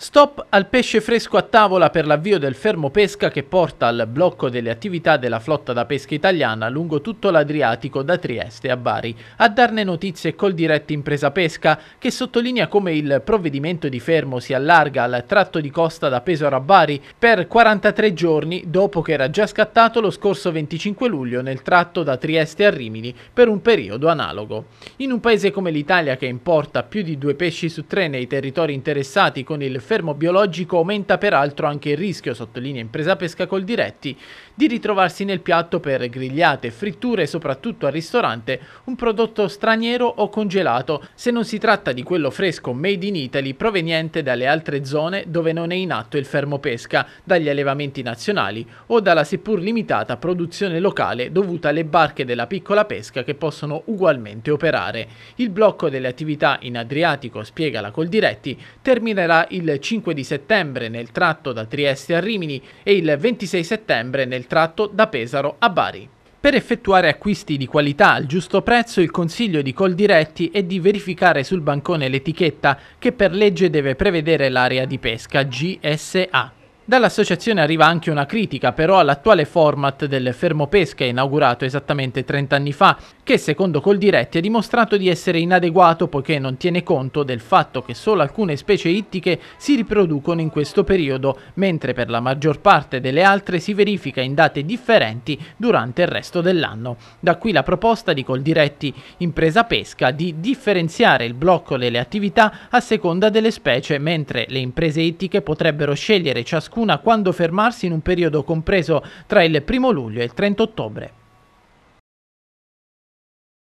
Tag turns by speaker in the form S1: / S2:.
S1: Stop al pesce fresco a tavola per l'avvio del fermo pesca che porta al blocco delle attività della flotta da pesca italiana lungo tutto l'Adriatico da Trieste a Bari. A darne notizie col diretto Impresa Pesca che sottolinea come il provvedimento di fermo si allarga al tratto di costa da Pesaro a Bari per 43 giorni dopo che era già scattato lo scorso 25 luglio nel tratto da Trieste a Rimini per un periodo analogo. In un paese come l'Italia che importa più di due pesci su tre nei territori interessati con il fermo biologico aumenta peraltro anche il rischio, sottolinea Impresa Pesca Col Diretti, di ritrovarsi nel piatto per grigliate, fritture e soprattutto al ristorante un prodotto straniero o congelato se non si tratta di quello fresco made in Italy proveniente dalle altre zone dove non è in atto il fermo pesca, dagli allevamenti nazionali o dalla seppur limitata produzione locale dovuta alle barche della piccola pesca che possono ugualmente operare. Il blocco delle attività in Adriatico, spiega la Coldiretti, terminerà il 5 di settembre nel tratto da Trieste a Rimini e il 26 settembre nel tratto da Pesaro a Bari. Per effettuare acquisti di qualità al giusto prezzo il consiglio di Coldiretti è di verificare sul bancone l'etichetta che per legge deve prevedere l'area di pesca GSA. Dall'associazione arriva anche una critica però all'attuale format del fermo pesca inaugurato esattamente 30 anni fa che secondo Coldiretti ha dimostrato di essere inadeguato poiché non tiene conto del fatto che solo alcune specie ittiche si riproducono in questo periodo, mentre per la maggior parte delle altre si verifica in date differenti durante il resto dell'anno. Da qui la proposta di Coldiretti Impresa Pesca di differenziare il blocco delle attività a seconda delle specie, mentre le imprese ittiche potrebbero scegliere ciascuna quando fermarsi in un periodo compreso tra il 1 luglio e il 30 ottobre.